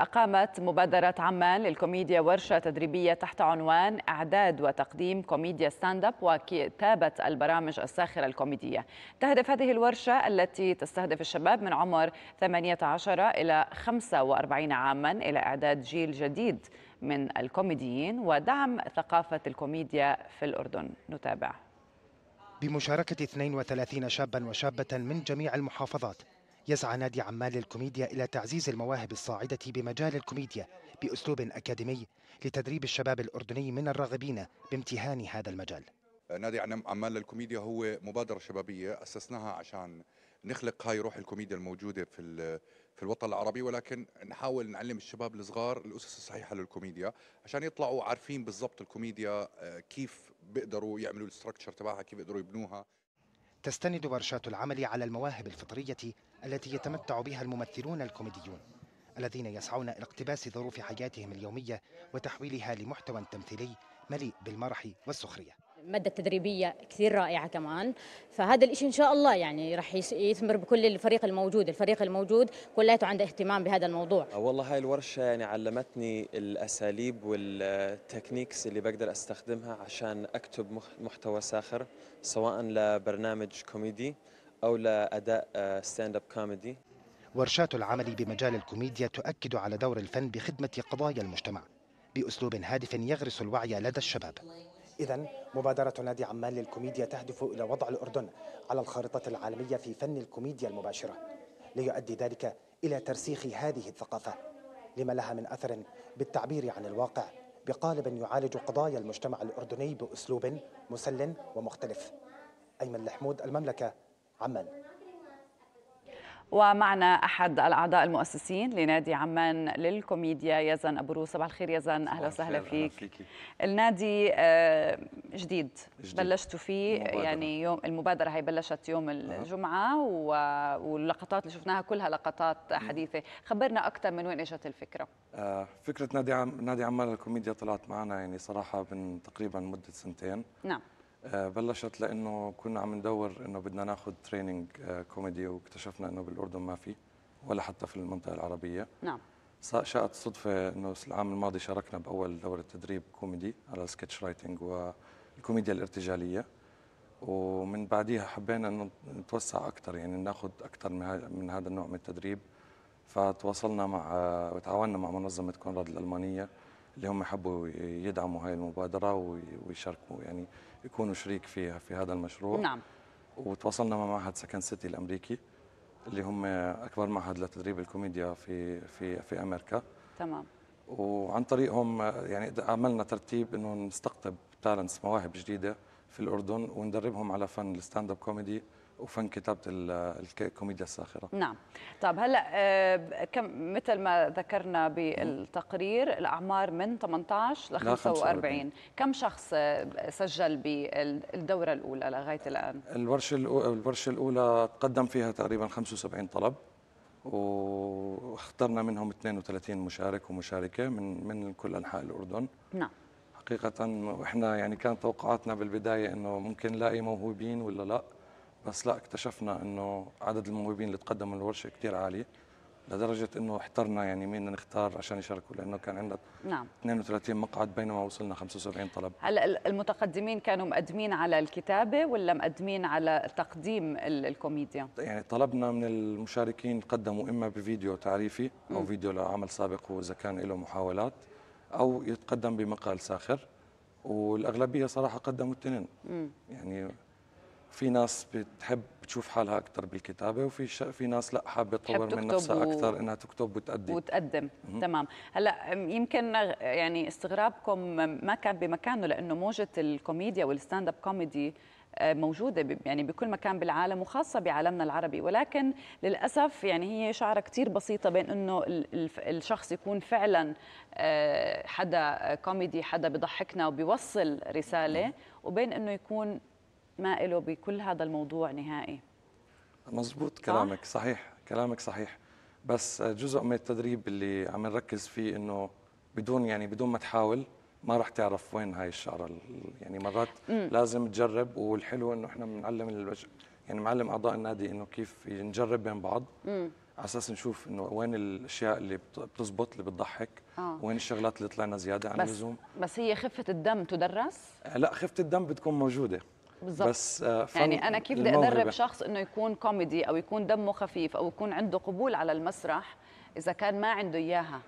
أقامت مبادرة عمان للكوميديا ورشة تدريبية تحت عنوان إعداد وتقديم كوميديا ستاند اب وكتابة البرامج الساخرة الكوميدية. تهدف هذه الورشة التي تستهدف الشباب من عمر 18 إلى 45 عاما إلى إعداد جيل جديد من الكوميديين ودعم ثقافة الكوميديا في الأردن. نتابع. بمشاركة 32 شابا وشابة من جميع المحافظات يسعى نادي عمال للكوميديا إلى تعزيز المواهب الصاعدة بمجال الكوميديا بأسلوب أكاديمي لتدريب الشباب الأردني من الراغبين بامتهان هذا المجال نادي عمال للكوميديا هو مبادرة شبابية أسسناها عشان نخلق هاي روح الكوميديا الموجودة في في الوطن العربي ولكن نحاول نعلم الشباب الصغار الأسس الصحيحة للكوميديا عشان يطلعوا عارفين بالضبط الكوميديا آه، كيف بيقدروا يعملوا الستركتشر تبعها كيف بيقدروا يبنوها تستند ورشات العمل على المواهب الفطرية التي يتمتع بها الممثلون الكوميديون الذين يسعون إلى اقتباس ظروف حياتهم اليومية وتحويلها لمحتوى تمثيلي مليء بالمرح والسخرية المادة التدريبية كثير رائعة كمان فهذا الشيء إن شاء الله يعني رح يثمر بكل الفريق الموجود الفريق الموجود كلياته عنده اهتمام بهذا الموضوع آه، والله هاي الورشة يعني علمتني الأساليب والتكنيكس اللي بقدر أستخدمها عشان أكتب محتوى ساخر سواء لبرنامج كوميدي أو لأداء ستاند أب كوميدي ورشات العمل بمجال الكوميديا تؤكد على دور الفن بخدمة قضايا المجتمع بأسلوب هادف يغرس الوعي لدى الشباب إذا مبادرة نادي عمان للكوميديا تهدف إلى وضع الأردن على الخارطة العالمية في فن الكوميديا المباشرة ليؤدي ذلك إلى ترسيخ هذه الثقافة لما لها من أثر بالتعبير عن الواقع بقالب يعالج قضايا المجتمع الأردني بأسلوب مسل ومختلف أيمن الحمود المملكة عمان ومعنا أحد الأعضاء المؤسسين لنادي عمان للكوميديا يزن أبو روس صباح الخير يزن أهلا وسهلا فيك. فيك النادي آه، جديد, جديد. بلشتوا فيه المبادرة. يعني يوم المبادرة هي بلشت يوم الجمعة واللقطات اللي شفناها كلها لقطات حديثة خبرنا أكثر من وين إجت الفكرة آه، فكرة نادي عم نادي عمان للكوميديا طلعت معنا يعني صراحة من تقريبا مدة سنتين نعم آه، بلشت لانه كنا عم ندور انه بدنا ناخذ تريننج آه، كوميدي واكتشفنا انه بالاردن ما في ولا حتى في المنطقه العربيه نعم شاءت صدفه انه العام الماضي شاركنا باول دوره تدريب كوميدي على السكتش رايتنج والكوميديا الارتجاليه ومن بعديها حبينا انه نتوسع اكثر يعني ناخذ اكثر من, من هذا النوع من التدريب فتواصلنا مع آه، وتعاوننا مع منظمه كونراد الالمانيه اللي هم يحبوا يدعموا هاي المبادره ويشاركوا يعني يكونوا شريك فيها في هذا المشروع نعم وتواصلنا مع معهد سكن سيتي الامريكي اللي هم اكبر معهد لتدريب الكوميديا في في في امريكا تمام وعن طريقهم يعني عملنا ترتيب انه نستقطب تالنتس مواهب جديده في الاردن وندربهم على فن الستاند اب كوميدي وفن كتابه الكوميديا الساخره نعم طيب هلا آه، كم مثل ما ذكرنا بالتقرير الاعمار من 18 ل 45 كم شخص آه، سجل بالدوره الاولى لغايه الان الورشه الورشه الاولى تقدم فيها تقريبا 75 طلب واخترنا منهم 32 مشارك ومشاركه من من كل انحاء الاردن نعم حقيقه واحنا يعني كانت توقعاتنا بالبدايه انه ممكن نلاقي موهوبين ولا لا بس لا اكتشفنا انه عدد الموهوبين اللي تقدموا للورشه كثير عالي لدرجه انه احترنا يعني مين نختار عشان يشاركوا لانه كان عندنا نعم 32 مقعد بينما وصلنا 75 طلب هلا المتقدمين كانوا مقدمين على الكتابه ولا مقدمين على تقديم الكوميديا يعني طلبنا من المشاركين قدموا اما بفيديو تعريفي او م. فيديو لعمل سابق واذا كان له محاولات او يتقدم بمقال ساخر والاغلبيه صراحه قدموا الاثنين يعني في ناس بتحب تشوف حالها اكثر بالكتابه وفي ش... في ناس لا حابه تطور من نفسها و... اكثر انها تكتب وتقدم وتقدم تمام هلا يمكن يعني استغرابكم ما كان بمكانه لانه موجه الكوميديا والستاند اب كوميدي موجودة يعني بكل مكان بالعالم وخاصة بعالمنا العربي ولكن للأسف يعني هي شعرة كتير بسيطة بين أنه الشخص يكون فعلا آه، حدا كوميدي آه، حدا بضحكنا وبيوصل رسالة وبين أنه يكون ما له بكل هذا الموضوع نهائي مزبوط كلامك صحيح كلامك صحيح بس جزء من التدريب اللي عم نركز فيه انه بدون يعني بدون ما تحاول ما راح تعرف وين هاي الشعره يعني مرات مم. لازم تجرب والحلو انه احنا بنعلم البش... يعني معلم اعضاء النادي انه كيف نجرب بين بعض على اساس نشوف انه وين الاشياء اللي بتزبط اللي بتضحك آه. وين الشغلات اللي طلعنا زياده عن اللزوم بس, بس هي خفه الدم تدرس؟ آه، لا خفه الدم بتكون موجوده بالظبط بس آه، يعني انا كيف بدي ادرب شخص انه يكون كوميدي او يكون دمه خفيف او يكون عنده قبول على المسرح اذا كان ما عنده اياها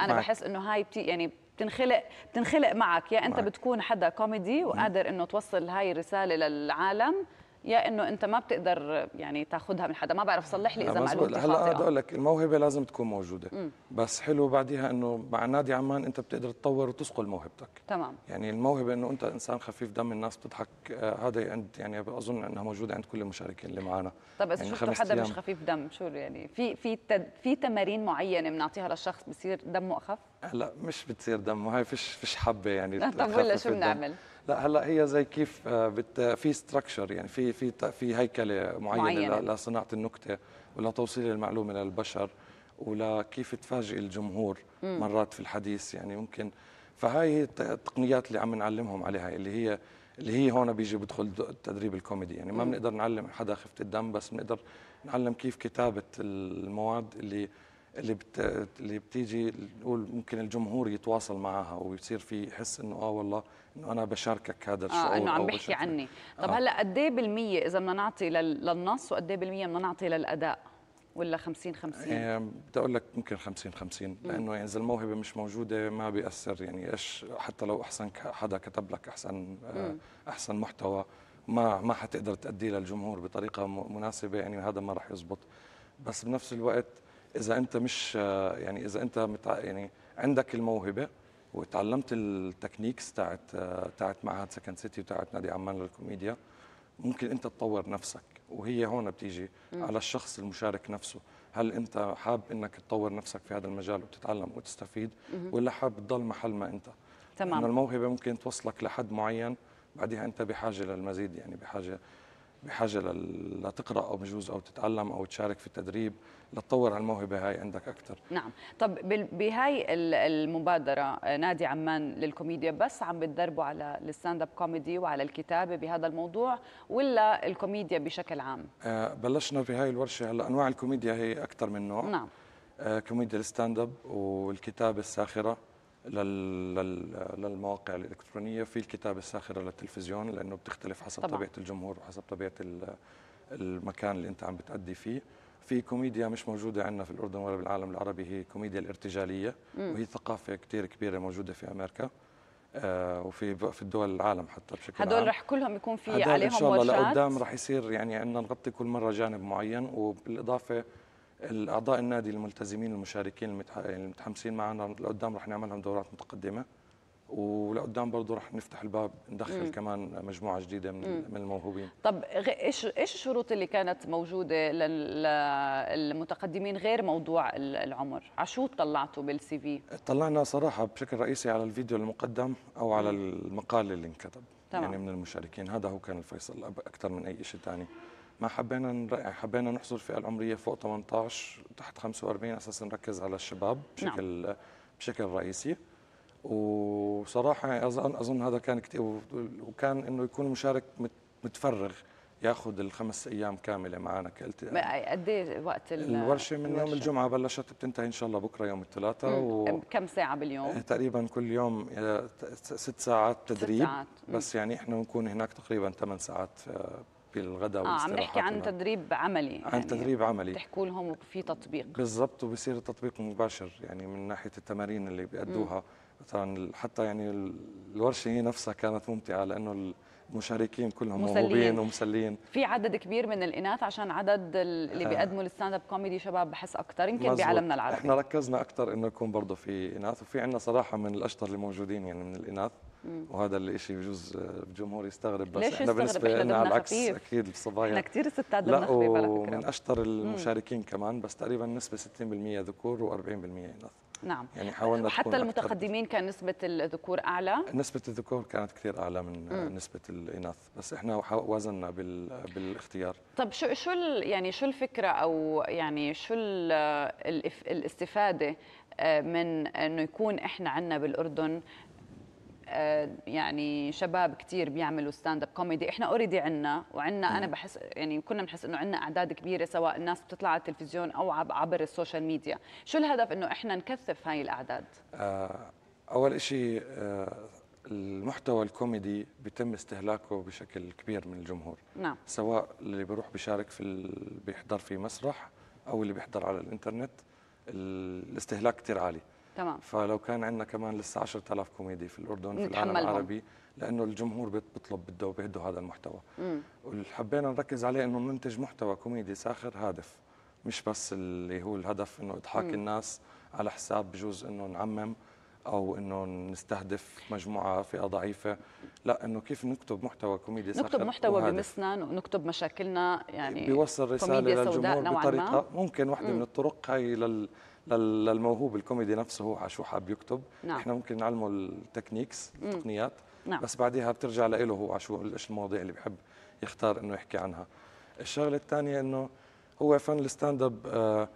انا معك. بحس انه هاي بتي يعني بتنخلق بتنخلق معك يا انت معك. بتكون حدا كوميدي وقادر انه توصل هاي الرساله للعالم يا انه انت ما بتقدر يعني تاخذها من حدا ما بعرف صلح لي اذا معلومتي هلا بدي اقول لك الموهبه لازم تكون موجوده مم. بس حلو بعديها انه مع نادي عمان انت بتقدر تطور وتسقل موهبتك تمام يعني الموهبه انه انت انسان خفيف دم الناس بتضحك آه هذا عند يعني اظن انها موجوده عند كل المشاركين اللي معنا طب اذا يعني شفتوا حدا مش خفيف دم شو يعني في في في تمارين معينه بنعطيها للشخص بصير دمه اخف هلا مش بتصير دمه هاي فيش فيش حبه يعني طب ولا شو بنعمل لا هلا هي زي كيف آه، في ستراكشر يعني في في في هيكله معينه معين. لصناعه النكته ولتوصيل المعلومه للبشر ولكيف تفاجئ الجمهور مم. مرات في الحديث يعني ممكن فهاي هي التقنيات اللي عم نعلمهم عليها اللي هي اللي هي هون بيجي بدخل التدريب الكوميدي يعني ما بنقدر نعلم حدا خفه الدم بس بنقدر نعلم كيف كتابه المواد اللي اللي بت... اللي بتيجي نقول ممكن الجمهور يتواصل معها ويصير في حس انه اه والله انه انا بشاركك هذا الشعور آه انه عم بحكي عني طب آه. هلا قد ايه بالميه اذا بدنا نعطي لل... للنص وقد ايه بالميه بدنا نعطي للاداء ولا 50 50 آه بدي اقول لك ممكن 50 50 لانه يعني اذا الموهبه مش موجوده ما بياثر يعني ايش حتى لو احسن حدا كتب لك احسن آه احسن محتوى ما ما حتقدر تأديه للجمهور بطريقه مناسبه يعني هذا ما راح يزبط بس بنفس الوقت اذا انت مش يعني اذا انت متع... يعني عندك الموهبه وتعلمت التكنيكس تاعت تاعت معهد سكن سيتي وتاعت نادي عمان للكوميديا ممكن انت تطور نفسك وهي هون بتيجي م. على الشخص المشارك نفسه هل انت حاب انك تطور نفسك في هذا المجال وتتعلم وتستفيد م. ولا حاب تضل محل ما انت تمام الموهبه ممكن توصلك لحد معين بعدها انت بحاجه للمزيد يعني بحاجه بحاجه لتقرا او بجوز او تتعلم او تشارك في التدريب لتطور على الموهبه هاي عندك اكثر نعم طب بهاي المبادره آه، نادي عمان للكوميديا بس عم بتدربوا على الستاند اب كوميدي وعلى الكتابه بهذا الموضوع ولا الكوميديا بشكل عام بلشنا آه، بلشنا بهاي الورشه هلا انواع الكوميديا هي اكثر من نوع نعم آه، كوميديا الستاند اب والكتابه الساخره للمواقع الالكترونيه في الكتابه الساخره للتلفزيون لانه بتختلف حسب طبعا. طبيعه الجمهور وحسب طبيعه المكان اللي انت عم بتادي فيه في كوميديا مش موجودة عندنا في الأردن ولا بالعالم العربي هي كوميديا الارتجالية مم. وهي ثقافة كتير كبيرة موجودة في أمريكا آه وفي في الدول العالم حتى بشكل هدول عام هدول رح كلهم يكون في عليهم ورشات إن شاء الله لقدام رح يصير يعني عندنا نغطي كل مرة جانب معين وبالإضافة الاعضاء النادي الملتزمين المشاركين المتحمسين معنا لقدام رح نعملهم دورات متقدمه ولقدام برضه رح نفتح الباب ندخل مم. كمان مجموعه جديده من مم. الموهوبين طب ايش ايش الشروط اللي كانت موجوده للمتقدمين غير موضوع العمر على شو طلعتوا بالسي في طلعنا صراحه بشكل رئيسي على الفيديو المقدم او على المقال اللي انكتب يعني تمام. يعني من المشاركين هذا هو كان الفيصل اكثر من اي شيء ثاني ما حبينا نرقع حبينا نحصر فئه العمريه فوق 18 تحت 45 على اساس نركز على الشباب بشكل نعم. بشكل رئيسي وصراحه اظن اظن هذا كان كثير وكان انه يكون مشارك متفرغ ياخذ الخمس ايام كامله معنا كالتزام قد ايه وقت الورشه من يوم الجمعه بلشت بتنتهي ان شاء الله بكره يوم الثلاثاء و... كم ساعه باليوم إيه، تقريبا كل يوم ست ساعات تدريب ست ساعات. بس يعني احنا بنكون هناك تقريبا ثمان ساعات آه، بالغداء آه عم نحكي عن تدريب عملي عن يعني تدريب عملي بتحكوا لهم وفي تطبيق بالضبط وبصير التطبيق مباشر يعني من ناحيه التمارين اللي بيأدوها مثلا حتى يعني الورشه هي نفسها كانت ممتعه لانه المشاركين كلهم موهوبين ومسلين في عدد كبير من الاناث عشان عدد اللي آه. بيقدموا الستاند اب كوميدي شباب بحس اكثر يمكن بعالمنا العربي احنا ركزنا اكثر انه يكون برضه في اناث وفي عندنا صراحه من الاشطر اللي موجودين يعني من الاناث وهذا الشيء بجوز الجمهور يستغرب بس ليش احنا بالنسبه لنا على العكس خفيف. اكيد الصبايا احنا كثير ستات فكره ومن اشطر المشاركين مم. كمان بس تقريبا نسبه 60% ذكور و40% اناث نعم يعني حاولنا حتى المتقدمين كان نسبة الذكور أعلى نسبة الذكور كانت كثير أعلى من م. نسبة الإناث بس إحنا وزننا بالاختيار طب شو شو يعني شو الفكرة أو يعني شو الاستفادة آه، من انه يكون احنا عندنا بالاردن آه، يعني شباب كثير بيعملوا ستاند اب كوميدي احنا اوريدي عنا وعنا انا بحس يعني كنا بنحس انه عنا اعداد كبيره سواء الناس بتطلع على التلفزيون او عبر السوشيال ميديا شو الهدف انه احنا نكثف هاي الاعداد آه، اول شيء آه، المحتوى الكوميدي بيتم استهلاكه بشكل كبير من الجمهور نعم. سواء اللي بيروح بيشارك في اللي بيحضر في مسرح او اللي بيحضر على الانترنت الاستهلاك كثير عالي تمام فلو كان عندنا كمان لسه 10000 كوميدي في الاردن في العالم العربي لانه الجمهور بيطلب بده وبده هذا المحتوى واللي حبينا نركز عليه انه ننتج محتوى كوميدي ساخر هادف مش بس اللي هو الهدف انه اضحاك مم. الناس على حساب بجوز انه نعمم او انه نستهدف مجموعه فئه ضعيفه لا انه كيف نكتب محتوى كوميدي ساخر نكتب محتوى بمسنا نكتب مشاكلنا يعني بيوصل رساله للجمهور بطريقه ممكن واحده من الطرق هي لل للموهوب الكوميدي نفسه هو شو حاب يكتب نعم. احنا ممكن نعلمه التكنيكس التقنيات نعم. بس بعدها بترجع له هو شو ايش المواضيع اللي بحب يختار انه يحكي عنها الشغله الثانيه انه هو فن الستاند اب آه،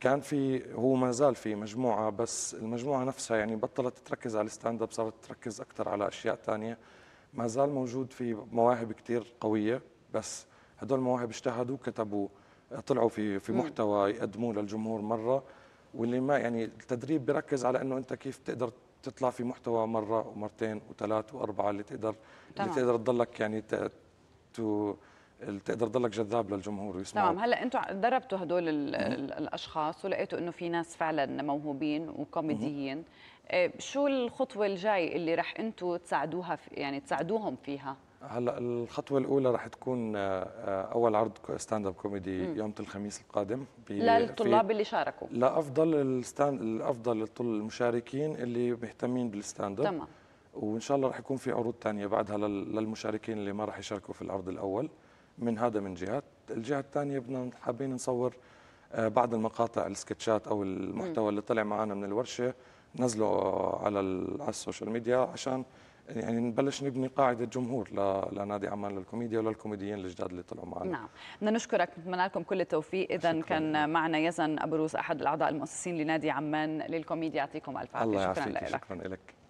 كان في هو ما زال في مجموعه بس المجموعه نفسها يعني بطلت تركز على الستاند اب صارت تركز اكثر على اشياء ثانيه ما زال موجود في مواهب كثير قويه بس هدول المواهب اجتهدوا كتبوا طلعوا في في محتوى يقدموه للجمهور مره واللي ما يعني التدريب بيركز على انه انت كيف تقدر تطلع في محتوى مره ومرتين وثلاث واربعه اللي تقدر تمام. اللي تقدر تضلك يعني ت... تو... تقدر تضلك جذاب للجمهور ويسمعوا تمام هلا انتم دربتوا هدول الاشخاص ولقيتوا انه في ناس فعلا موهوبين وكوميديين إيه، شو الخطوه الجاي اللي رح انتم تساعدوها في يعني تساعدوهم فيها هلا الخطوه الاولى رح تكون آه، آه، اول عرض ستاند اب كوميدي يوم الخميس القادم للطلاب اللي شاركوا لافضل الستاند الافضل المشاركين اللي مهتمين بالستاند اب تمام وان شاء الله رح يكون في عروض ثانيه بعدها للمشاركين اللي ما رح يشاركوا في العرض الاول من هذا من جهة، الجهه الثانيه بدنا حابين نصور آه، بعض المقاطع السكتشات او المحتوى اللي طلع معنا من الورشه نزله على السوشيال ميديا عشان يعني نبلش نبني قاعده جمهور لنادي عمان للكوميديا وللكوميديين الجداد اللي طلعوا معنا نعم بدنا نشكرك بنتمنى لكم كل التوفيق اذا كان معنا يزن ابروز احد الاعضاء المؤسسين لنادي عمان للكوميديا يعطيكم الف عافيه شكرا لك شكرا لك